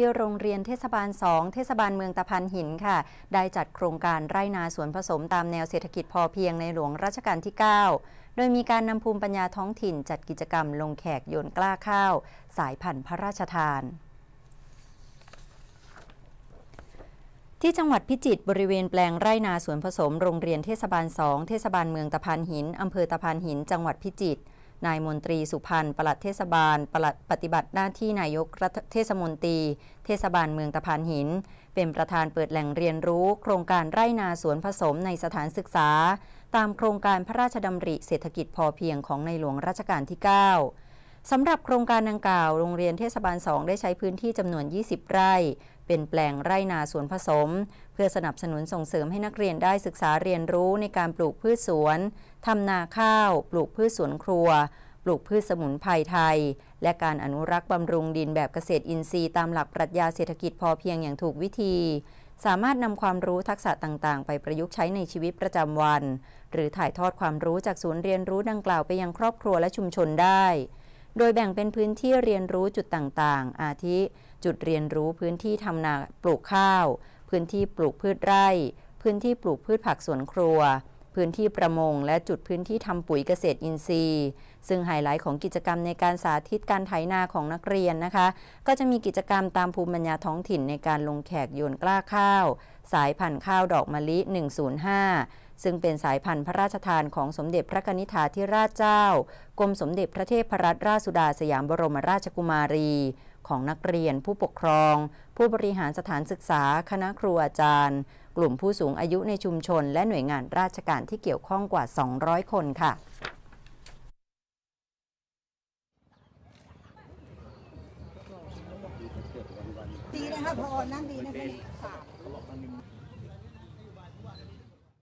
ที่โรงเรียนเทศบาล 2 เทศบาลเมืองตะพันหินค่ะ ได้จัดโครงการไร่นาสวนผสมตามแนวเศรษฐกิจพอเพียงในหลวงรัชกาลที่ 9 โดยมีการนำภูมิปัญญาท้องถิ่นจัดกิจกรรม ลงแขกโยนกล้าข้าว สายพันธุ์พระราชทาน ที่จังหวัดพิจิตรบริเวณแปลงไร่นาสวนผสม โรงเรียนเทศบาล 2 เทศบาลเมืองตะพันหินอำเภอตะพันหิน จังหวัดพิจิตรนายมนตรีสุพรรณปลัดเทศบาลปลัดปฏิบัติหน้าที่นายกรัฐเทศมนตรี เทศบาลเมืองตะพานหิน เป็นประธานเปิดแหล่งเรียนรู้ โครงการไร่นาสวนผสมในสถานศึกษา ตามโครงการพระราชดำริเศรษฐกิจพอเพียงของในหลวงรัชกาลที่ 9สำหรับโครงการดังกล่าว โรงเรียนเทศบาล2ได้ใช้พื้นที่จำนวน 20 ไร่ เป็นแปลงไร่นาสวนผสม เพื่อสนับสนุนส่งเสริมให้นักเรียนได้ศึกษาเรียนรู้ในการปลูกพืชสวน ทำนาข้าว ปลูกพืชสวนครัว ปลูกพืชสมุนไพรไทย และการอนุรักษ์บำรุงดินแบบเกษตรอินทรีย์ตามหลักปรัชญาเศรษฐกิจพอเพียงอย่างถูกวิธี สามารถนำความรู้ทักษะต่างๆ ไปประยุกต์ใช้ในชีวิตประจำวัน หรือถ่ายทอดความรู้จากศูนย์เรียนรู้ดังกล่าวไปยังครอบครัวและชุมชนได้โดยแบ่งเป็นพื้นที่เรียนรู้จุดต่างๆ อาทิ จุดเรียนรู้พื้นที่ทำนาปลูกข้าว พื้นที่ปลูกพืชไร่ พื้นที่ปลูกพืชผักสวนครัว พื้นที่ประมง และจุดพื้นที่ทำปุ๋ยเกษตรอินทรีย์ ซึ่งไฮไลท์ของกิจกรรมในการสาธิตการไถนาของนักเรียนนะคะ ก็จะมีกิจกรรมตามภูมิปัญญาท้องถิ่นในการลงแขกโยนกล้าข้าว สายพันธุ์ข้าวดอกมะลิ 105ซึ่งเป็นสายพันธุ์พระราชทานของสมเด็จพระนิธิาธิราชเจ้ากรมสมเด็จพระเทพรัตนราชสุดาสยามบรมราชกุมารี ของนักเรียนผู้ปกครอง ผู้บริหารสถานศึกษา คณะครูอาจารย์ กลุ่มผู้สูงอายุในชุมชน และหน่วยงานราชการที่เกี่ยวข้องกว่า 200 คนค่ะดีนะคะพอนั่งดีนะคะ